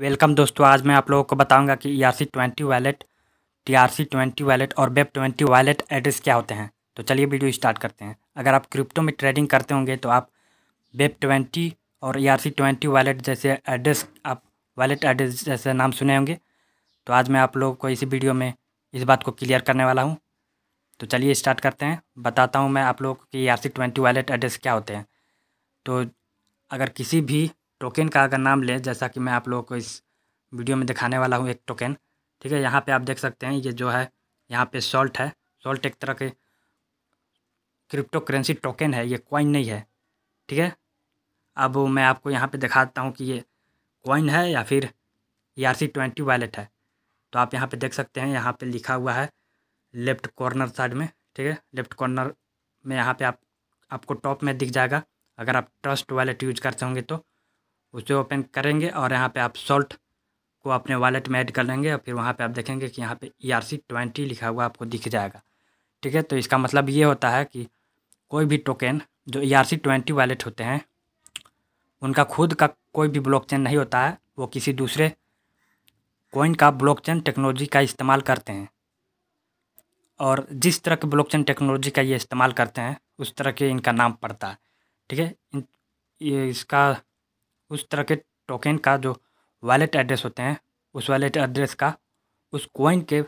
welcome दोस्तों आज मैं आप लोगों को बताऊंगा कि E R C twenty wallet T R C twenty wallet और वेब ट्वेंटी वैलेट एड्रेस क्या होते हैं तो चलिए वीडियो स्टार्ट करते हैं अगर आप क्रिप्टो में ट्रेडिंग करते होंगे तो आप वेब ट्वेंटी और ERC20 R C twenty wallet जैसे एड्रेस आप वैलेट एड्रेस जैसे नाम सुने होंगे तो आज मैं आप लोगों को इसी वीडियो में इस बात को क्लियर करने वाला हूँ तो चलिए स्टार्ट करते हैं बताता हूँ मैं आप लोगों को कि ERC20 R C twenty wallet address क्या होते हैं तो अगर किसी भी टोकन का अगर नाम लें जैसा कि मैं आप लोगों को इस वीडियो में दिखाने वाला हूँ एक टोकन ठीक है यहाँ पे आप देख सकते हैं ये जो है यहाँ पे सॉल्ट है सॉल्ट एक तरह के क्रिप्टो करेंसी टोकन है ये कॉइन नहीं है ठीक है अब मैं आपको यहाँ पे दिखाता हूँ कि ये कॉइन है या फिर E R C twenty wallet है तो आप यहाँ पे देख सकते हैं यहाँ पे लिखा हुआ है लेफ्ट कॉर्नर साइड में ठीक है लेफ्ट कॉर्नर में यहाँ पे आप आपको टॉप में दिख जाएगा अगर आप ट्रस्ट वैलेट यूज करते होंगे तो उसे ओपन करेंगे और यहाँ पे आप सॉल्ट को अपने वॉलेट में ऐड कर लेंगे और फिर वहाँ पे आप देखेंगे कि यहाँ पे ई आर सी ट्वेंटी लिखा हुआ आपको दिख जाएगा ठीक है तो इसका मतलब ये होता है कि कोई भी टोकन जो E R C twenty wallet होते हैं उनका खुद का कोई भी चेन नहीं होता है वो किसी दूसरे कोइन का ब्लॉकचेन टेक्नोलॉजी का इस्तेमाल करते हैं और जिस तरह के ब्लॉकचेन टेक्नोलॉजी का ये इस्तेमाल करते हैं उस तरह के इनका नाम पड़ता है ठीक है इसका उस तरह के टोकन का जो वॉलेट एड्रेस होते हैं उस वॉलेट एड्रेस का उस कोइन के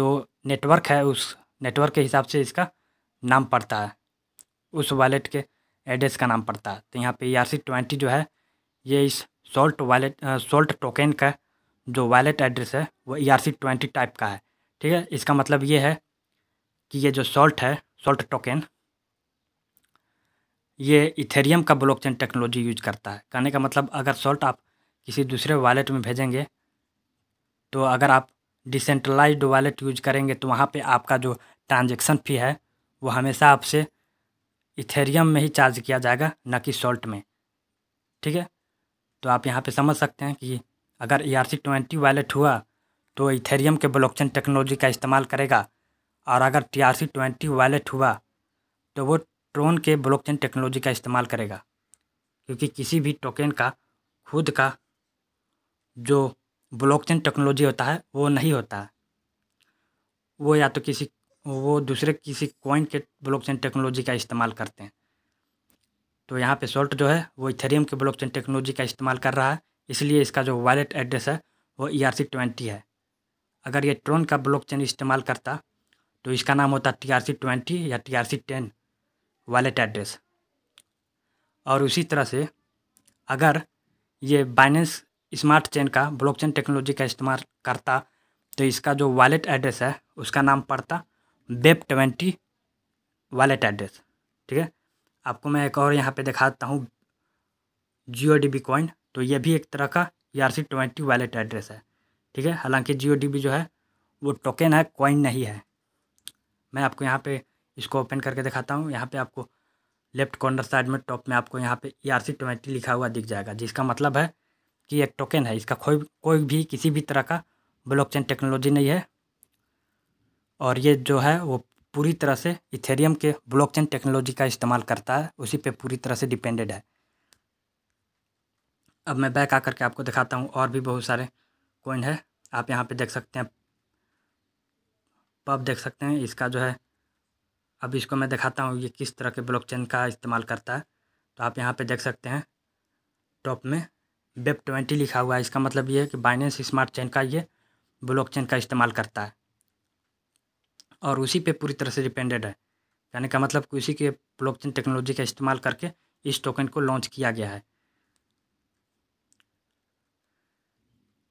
जो नेटवर्क है उस नेटवर्क के हिसाब से इसका नाम पड़ता है उस वॉलेट के एड्रेस का नाम पड़ता है तो यहाँ पे ई आर सी ट्वेंटी जो है ये इस सॉल्ट वॉलेट सॉल्ट टोकन का जो वॉलेट एड्रेस है वो E R C twenty type का है ठीक है इसका मतलब ये है कि ये जो सॉल्ट है सॉल्ट टोकन ये इथेरियम का ब्लॉकचेन टेक्नोलॉजी यूज करता है कहने का मतलब अगर सॉल्ट आप किसी दूसरे वॉलेट में भेजेंगे तो अगर आप डिसेंट्रलाइज्ड वॉलेट यूज करेंगे तो वहाँ पे आपका जो ट्रांजेक्शन फ़ी है वो हमेशा आपसे इथेरियम में ही चार्ज किया जाएगा न कि सॉल्ट में ठीक है तो आप यहाँ पे समझ सकते हैं कि अगर E R C twenty wallet हुआ तो इथेरियम के ब्लॉकचेन टेक्नोलॉजी का इस्तेमाल करेगा और अगर T R C twenty wallet हुआ तो वो ट्रोन के ब्लॉकचेन टेक्नोलॉजी का इस्तेमाल करेगा क्योंकि किसी भी टोकन का खुद का जो ब्लॉकचेन टेक्नोलॉजी होता है वो नहीं होता है वो या तो किसी वो दूसरे किसी कॉइन के ब्लॉकचेन टेक्नोलॉजी का इस्तेमाल करते हैं तो यहाँ पे सोल्ट जो है वो इथेरियम के ब्लॉकचेन टेक्नोलॉजी का इस्तेमाल कर रहा है इसलिए इसका जो वॉलेट एड्रेस है वो ई आर सी ट्वेंटी है अगर ये ट्रोन का ब्लॉकचेन इस्तेमाल करता तो इसका नाम होता टी आर सी ट्वेंटी या T R C ten wallet address और उसी तरह से अगर ये बाइनेंस स्मार्ट चेन का ब्लॉकचेन टेक्नोलॉजी का इस्तेमाल करता तो इसका जो वॉलेट एड्रेस है उसका नाम पड़ता बेब ट्वेंटी वॉलेट एड्रेस ठीक है आपको मैं एक और यहाँ पे दिखाता हूँ जियो डी बी कॉइन तो ये भी एक तरह का E R C twenty wallet address है ठीक है हालांकि जियो डी बी जो है वो टोकन है कॉइन नहीं है मैं आपको यहाँ पे इसको ओपन करके दिखाता हूँ यहाँ पे आपको लेफ्ट कॉर्नर साइड में टॉप में आपको यहाँ पे ई आर सी लिखा हुआ दिख जाएगा जिसका मतलब है कि एक टोकन है इसका कोई कोई भी किसी भी तरह का ब्लॉकचेन टेक्नोलॉजी नहीं है और ये जो है वो पूरी तरह से इथेरियम के ब्लॉकचेन टेक्नोलॉजी का इस्तेमाल करता है उसी पे पूरी तरह से डिपेंडेड है अब मैं बैक आकर के आपको दिखाता हूँ और भी बहुत सारे कोइन है आप यहाँ पर देख सकते हैं पब देख सकते हैं इसका जो है अब इसको मैं दिखाता हूँ ये किस तरह के ब्लॉकचेन का इस्तेमाल करता है तो आप यहाँ पे देख सकते हैं टॉप में वेब ट्वेंटी लिखा हुआ है इसका मतलब ये है कि बाइनेंस स्मार्ट चेन का ये ब्लॉकचेन का इस्तेमाल करता है और उसी पे पूरी तरह से डिपेंडेड है यानी का मतलब कि उसी के ब्लॉकचेन टेक्नोलॉजी का इस्तेमाल करके इस टोकन को लॉन्च किया गया है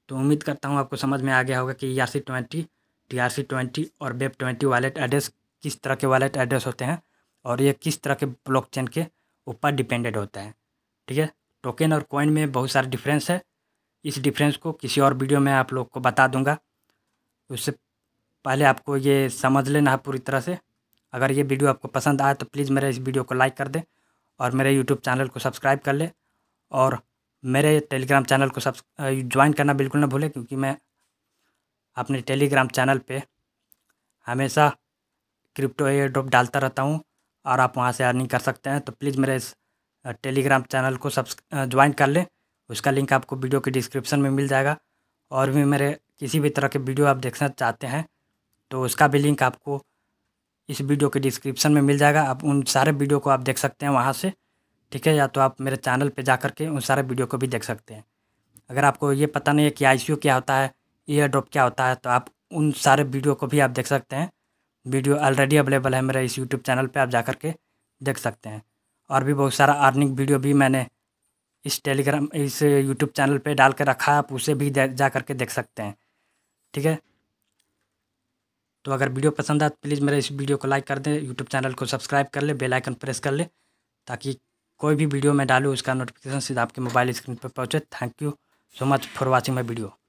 तो उम्मीद करता हूँ आपको समझ में आ गया होगा कि E R C twenty T R C twenty और वेब ट्वेंटी वॉलेट एड्रेस किस तरह के वॉलेट एड्रेस होते हैं और ये किस तरह के ब्लॉकचेन के ऊपर डिपेंडेड होता है ठीक है टोकन और कॉइन में बहुत सारे डिफरेंस है इस डिफरेंस को किसी और वीडियो में आप लोग को बता दूंगा उससे पहले आपको ये समझ लेना है पूरी तरह से अगर ये वीडियो आपको पसंद आए तो प्लीज़ मेरे इस वीडियो को लाइक कर दें और मेरे यूट्यूब चैनल को सब्सक्राइब कर लें और मेरे टेलीग्राम चैनल को सब्स ज्वाइन करना बिल्कुल ना भूलें क्योंकि मैं अपने टेलीग्राम चैनल पे हमेशा क्रिप्टो एयर ड्रॉप डालता रहता हूँ और आप वहाँ से अर्निंग कर सकते हैं तो प्लीज़ मेरे इस टेलीग्राम चैनल को सब्स ज्वाइन कर लें उसका लिंक आपको वीडियो के डिस्क्रिप्शन में मिल जाएगा और भी मेरे किसी भी तरह के वीडियो आप देखना चाहते हैं तो उसका भी लिंक आपको इस वीडियो के डिस्क्रिप्शन में मिल जाएगा आप उन सारे वीडियो को आप देख सकते हैं वहाँ से ठीक है या तो आप मेरे चैनल पे जा करके के उन सारे वीडियो को भी देख सकते हैं अगर आपको ये पता नहीं है कि आई क्या होता है ईयर e ड्रॉप क्या होता है तो आप उन सारे वीडियो को भी आप देख सकते हैं वीडियो ऑलरेडी अवेलेबल है मेरे इस यूट्यूब चैनल पे आप जा कर के देख सकते हैं और भी बहुत सारा अर्निंग वीडियो भी मैंने इस टेलीग्राम इस यूट्यूब चैनल पे डाल के रखा है आप उसे भी जा कर के देख सकते हैं ठीक है तो अगर वीडियो पसंद आए तो प्लीज़ मेरे इस वीडियो को लाइक कर दें यूट्यूब चैनल को सब्सक्राइब कर बेल बेलाइकन प्रेस कर ले ताकि कोई भी वीडियो मैं डालूँ उसका नोटिफिकेशन सीधा आपके मोबाइल स्क्रीन पर पहुँचे thank you so much for watching my video